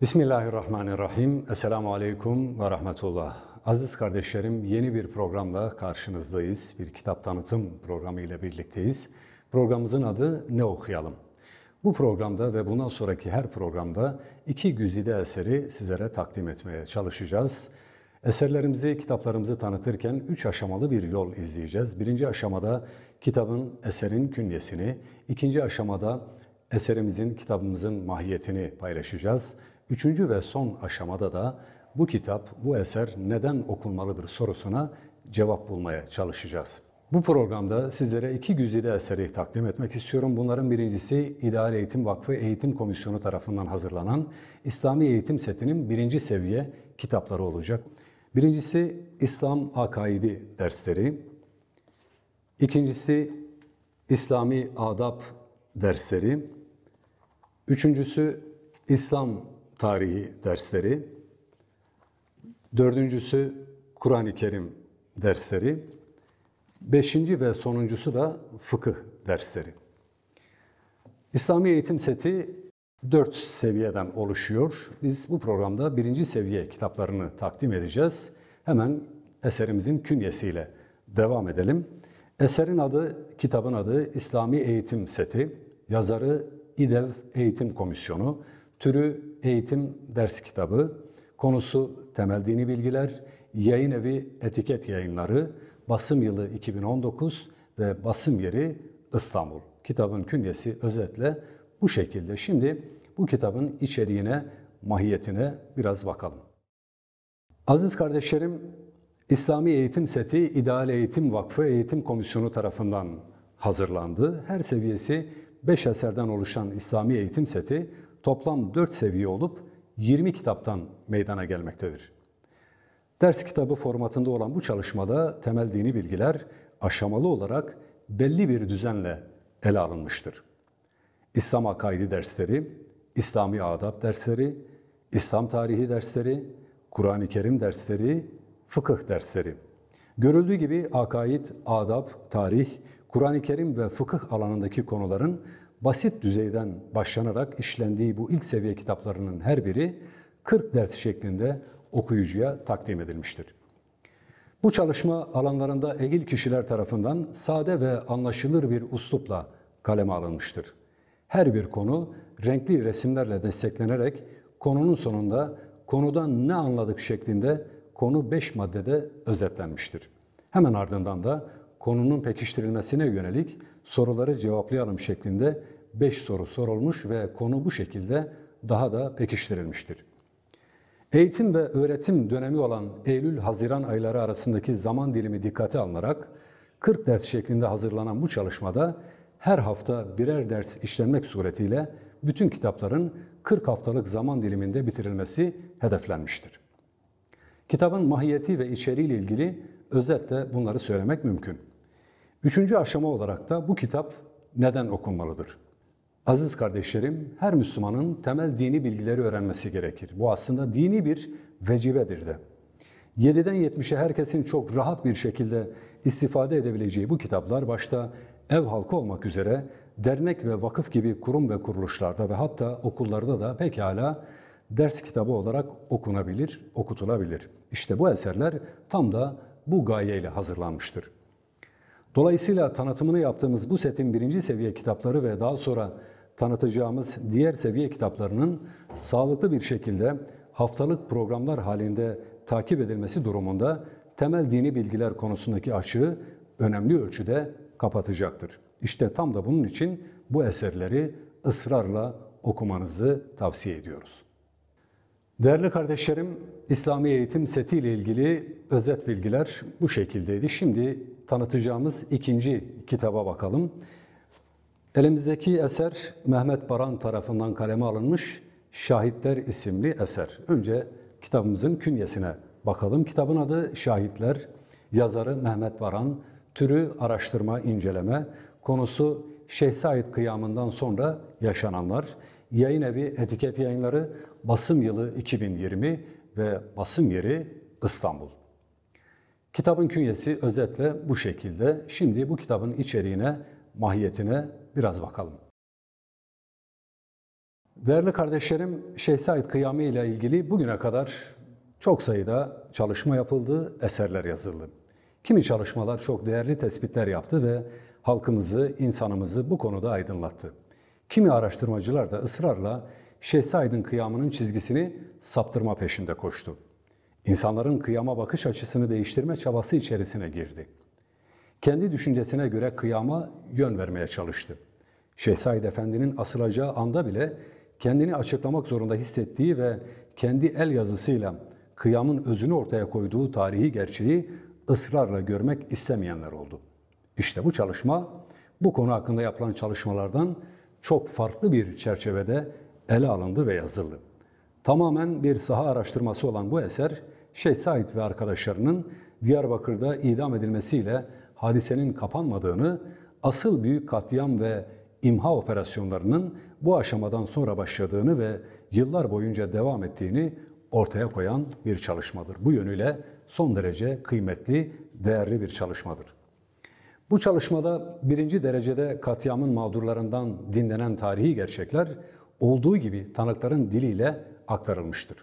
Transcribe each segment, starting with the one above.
Bismillahirrahmanirrahim. Esselamu Aleyküm ve Rahmetullah. Aziz kardeşlerim yeni bir programla karşınızdayız. Bir kitap tanıtım programı ile birlikteyiz. Programımızın adı Ne Okuyalım? Bu programda ve bundan sonraki her programda iki güzide eseri sizlere takdim etmeye çalışacağız. Eserlerimizi, kitaplarımızı tanıtırken üç aşamalı bir yol izleyeceğiz. Birinci aşamada kitabın, eserin künyesini, ikinci aşamada eserimizin, kitabımızın mahiyetini paylaşacağız. Üçüncü ve son aşamada da bu kitap, bu eser neden okunmalıdır sorusuna cevap bulmaya çalışacağız. Bu programda sizlere iki güzide eseri takdim etmek istiyorum. Bunların birincisi İdare Eğitim Vakfı Eğitim Komisyonu tarafından hazırlanan İslami Eğitim Seti'nin birinci seviye kitapları olacak. Birincisi İslam akaidi dersleri. İkincisi İslami adab dersleri. Üçüncüsü İslam tarihi dersleri. Dördüncüsü Kur'an-ı Kerim dersleri. Beşinci ve sonuncusu da fıkıh dersleri. İslami eğitim seti 4 seviyeden oluşuyor. Biz bu programda birinci seviye kitaplarını takdim edeceğiz. Hemen eserimizin künyesiyle devam edelim. Eserin adı, kitabın adı İslami Eğitim Seti, yazarı İDEV Eğitim Komisyonu, türü eğitim ders kitabı, konusu temel dini bilgiler, yayın evi etiket yayınları, basım yılı 2019 ve basım yeri İstanbul. Kitabın künyesi özetle bu şekilde. Şimdi bu kitabın içeriğine, mahiyetine biraz bakalım. Aziz kardeşlerim, İslami Eğitim Seti İdeal Eğitim Vakfı Eğitim Komisyonu tarafından hazırlandı. Her seviyesi 5 eserden oluşan İslami Eğitim Seti toplam 4 seviye olup 20 kitaptan meydana gelmektedir. Ders kitabı formatında olan bu çalışmada temel dini bilgiler aşamalı olarak belli bir düzenle ele alınmıştır. İslam akaidi dersleri, İslami adab dersleri, İslam tarihi dersleri, Kur'an-ı Kerim dersleri, fıkıh dersleri. Görüldüğü gibi akaid, adab, tarih, Kur'an-ı Kerim ve fıkıh alanındaki konuların basit düzeyden başlanarak işlendiği bu ilk seviye kitaplarının her biri 40 ders şeklinde okuyucuya takdim edilmiştir. Bu çalışma alanlarında ehil kişiler tarafından sade ve anlaşılır bir uslupla kaleme alınmıştır. Her bir konu renkli resimlerle desteklenerek konunun sonunda konudan ne anladık şeklinde konu 5 maddede özetlenmiştir. Hemen ardından da konunun pekiştirilmesine yönelik soruları cevaplayalım şeklinde 5 soru sorulmuş ve konu bu şekilde daha da pekiştirilmiştir. Eğitim ve öğretim dönemi olan Eylül-Haziran ayları arasındaki zaman dilimi dikkate alınarak 40 ders şeklinde hazırlanan bu çalışmada her hafta birer ders işlenmek suretiyle bütün kitapların 40 haftalık zaman diliminde bitirilmesi hedeflenmiştir. Kitabın mahiyeti ve içeriğiyle ilgili özetle bunları söylemek mümkün. Üçüncü aşama olarak da bu kitap neden okunmalıdır? Aziz kardeşlerim, her Müslümanın temel dini bilgileri öğrenmesi gerekir. Bu aslında dini bir vecibedir de. 7'den 70'e herkesin çok rahat bir şekilde istifade edebileceği bu kitaplar başta ev halkı olmak üzere dernek ve vakıf gibi kurum ve kuruluşlarda ve hatta okullarda da pekala ders kitabı olarak okunabilir, okutulabilir. İşte bu eserler tam da bu gayeyle hazırlanmıştır. Dolayısıyla tanıtımını yaptığımız bu setin birinci seviye kitapları ve daha sonra tanıtacağımız diğer seviye kitaplarının sağlıklı bir şekilde haftalık programlar halinde takip edilmesi durumunda temel dini bilgiler konusundaki açığı önemli ölçüde kapatacaktır. İşte tam da bunun için bu eserleri ısrarla okumanızı tavsiye ediyoruz. Değerli kardeşlerim, İslami eğitim seti ile ilgili özet bilgiler bu şekildeydi. Şimdi tanıtacağımız ikinci kitaba bakalım. Elimizdeki eser Mehmet Baran tarafından kaleme alınmış Şahitler isimli eser. Önce kitabımızın künyesine bakalım. Kitabın adı Şahitler, yazarı Mehmet Baran, türü araştırma, inceleme, konusu Şeyh Said kıyamından sonra yaşananlar, yayın evi etiket yayınları, basım yılı 2020 ve basım yeri İstanbul. Kitabın künyesi özetle bu şekilde. Şimdi bu kitabın içeriğine, mahiyetine biraz bakalım. Değerli kardeşlerim, Şeyh Said Kıyamı ile ilgili bugüne kadar çok sayıda çalışma yapıldı, eserler yazıldı. Kimi çalışmalar çok değerli tespitler yaptı ve halkımızı, insanımızı bu konuda aydınlattı. Kimi araştırmacılar da ısrarla Şehsi kıyamının çizgisini saptırma peşinde koştu. İnsanların kıyama bakış açısını değiştirme çabası içerisine girdi. Kendi düşüncesine göre kıyama yön vermeye çalıştı. Şehzade Efendi'nin asılacağı anda bile kendini açıklamak zorunda hissettiği ve kendi el yazısıyla kıyamın özünü ortaya koyduğu tarihi gerçeği ısrarla görmek istemeyenler oldu. İşte bu çalışma bu konu hakkında yapılan çalışmalardan çok farklı bir çerçevede ele alındı ve yazıldı. Tamamen bir saha araştırması olan bu eser, Şeyh Said ve arkadaşlarının Diyarbakır'da idam edilmesiyle hadisenin kapanmadığını, asıl büyük katliam ve imha operasyonlarının bu aşamadan sonra başladığını ve yıllar boyunca devam ettiğini ortaya koyan bir çalışmadır. Bu yönüyle son derece kıymetli, değerli bir çalışmadır. Bu çalışmada birinci derecede katliamın mağdurlarından dinlenen tarihi gerçekler olduğu gibi tanıkların diliyle aktarılmıştır.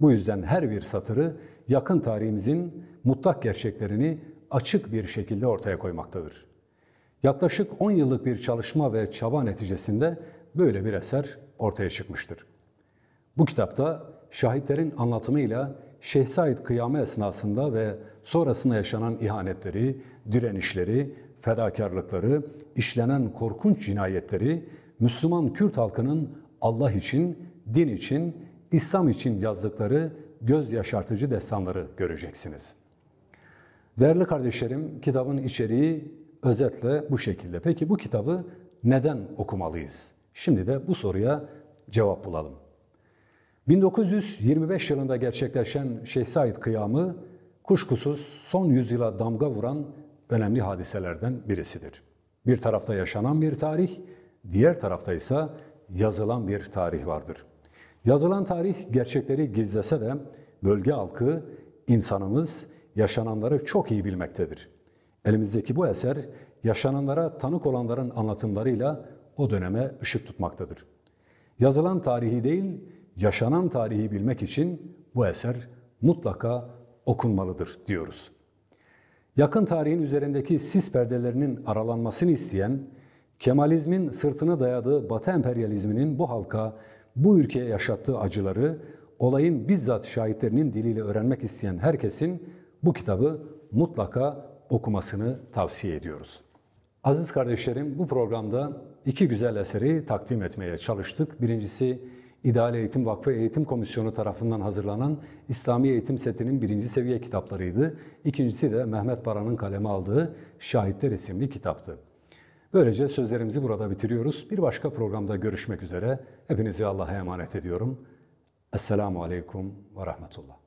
Bu yüzden her bir satırı yakın tarihimizin mutlak gerçeklerini açık bir şekilde ortaya koymaktadır. Yaklaşık 10 yıllık bir çalışma ve çaba neticesinde böyle bir eser ortaya çıkmıştır. Bu kitapta şahitlerin anlatımıyla Şeyh Said kıyamı esnasında ve sonrasında yaşanan ihanetleri, direnişleri, fedakarlıkları, işlenen korkunç cinayetleri Müslüman Kürt halkının Allah için, din için, İslam için yazdıkları göz yaşartıcı destanları göreceksiniz. Değerli kardeşlerim, kitabın içeriği özetle bu şekilde. Peki bu kitabı neden okumalıyız? Şimdi de bu soruya cevap bulalım. 1925 yılında gerçekleşen Şeyh Said kıyamı kuşkusuz son yüzyıla damga vuran önemli hadiselerden birisidir. Bir tarafta yaşanan bir tarih, diğer tarafta ise yazılan bir tarih vardır. Yazılan tarih gerçekleri gizlese de bölge halkı, insanımız yaşananları çok iyi bilmektedir. Elimizdeki bu eser yaşananlara tanık olanların anlatımlarıyla o döneme ışık tutmaktadır. Yazılan tarihi değil, yaşanan tarihi bilmek için bu eser mutlaka okunmalıdır diyoruz. Yakın tarihin üzerindeki sis perdelerinin aralanmasını isteyen, Kemalizmin sırtına dayadığı Batı emperyalizminin bu halka, bu ülkeye yaşattığı acıları olayın bizzat şahitlerinin diliyle öğrenmek isteyen herkesin bu kitabı mutlaka okumasını tavsiye ediyoruz. Aziz kardeşlerim bu programda iki güzel eseri takdim etmeye çalıştık. Birincisi İdeal Eğitim Vakfı Eğitim Komisyonu tarafından hazırlanan İslami Eğitim Seti'nin birinci seviye kitaplarıydı. İkincisi de Mehmet Baran'ın kaleme aldığı Şahitler isimli kitaptı. Böylece sözlerimizi burada bitiriyoruz. Bir başka programda görüşmek üzere. Hepinizi Allah'a emanet ediyorum. Esselamu Aleyküm ve Rahmetullah.